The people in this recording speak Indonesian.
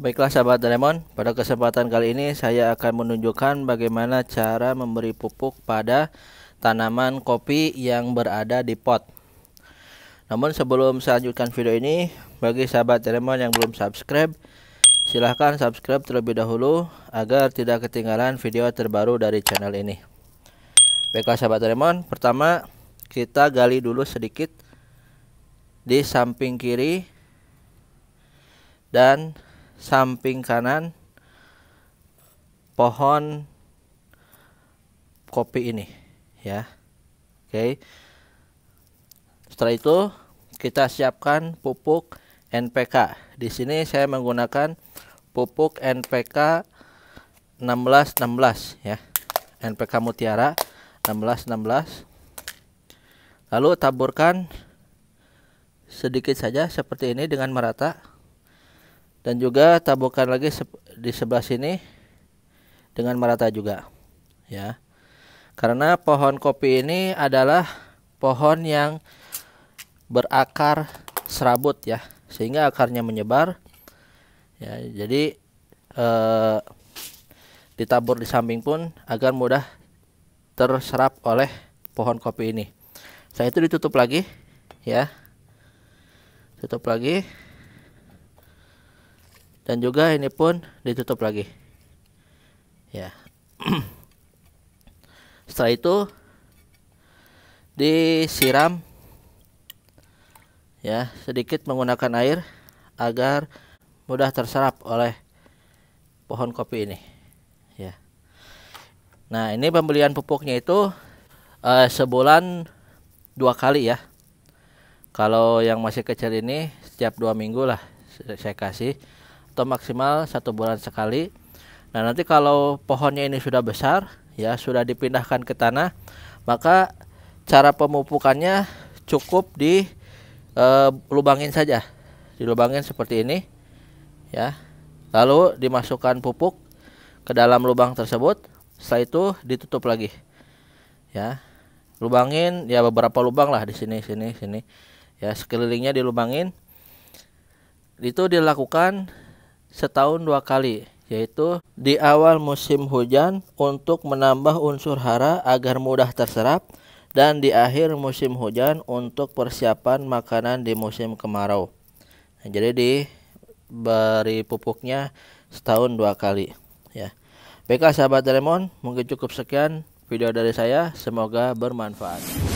Baiklah sahabat Doraemon, pada kesempatan kali ini saya akan menunjukkan bagaimana cara memberi pupuk pada tanaman kopi yang berada di pot. Namun sebelum saya lanjutkan video ini, bagi sahabat Doraemon yang belum subscribe, silahkan subscribe terlebih dahulu agar tidak ketinggalan video terbaru dari channel ini. Baiklah sahabat Doraemon, pertama kita gali dulu sedikit di samping kiri dan samping kanan pohon kopi ini ya. Oke. Setelah itu kita siapkan pupuk NPK. Di sini saya menggunakan pupuk NPK 1616 ya. NPK Mutiara 16 16 lalu taburkan sedikit saja seperti ini dengan merata dan juga taburkan lagi di sebelah sini dengan merata juga ya karena pohon kopi ini adalah pohon yang berakar serabut ya sehingga akarnya menyebar ya jadi eh, ditabur di samping pun agar mudah terserap oleh pohon kopi ini. Setelah itu ditutup lagi ya. Tutup lagi. Dan juga ini pun ditutup lagi. Ya. Setelah itu disiram ya sedikit menggunakan air agar mudah terserap oleh pohon kopi ini. Nah, ini pembelian pupuknya itu uh, sebulan dua kali ya. Kalau yang masih kecil ini setiap dua minggu lah saya kasih atau maksimal satu bulan sekali. Nah, nanti kalau pohonnya ini sudah besar ya sudah dipindahkan ke tanah, maka cara pemupukannya cukup di eh, lubangin saja. Dilubangin seperti ini ya. Lalu dimasukkan pupuk ke dalam lubang tersebut setelah itu ditutup lagi ya lubangin ya beberapa lubang lah di sini sini sini ya sekelilingnya dilubangin itu dilakukan setahun dua kali yaitu di awal musim hujan untuk menambah unsur hara agar mudah terserap dan di akhir musim hujan untuk persiapan makanan di musim kemarau. Nah, jadi beri pupuknya setahun dua kali ya. Baiklah sahabat Doraemon, mungkin cukup sekian video dari saya. Semoga bermanfaat.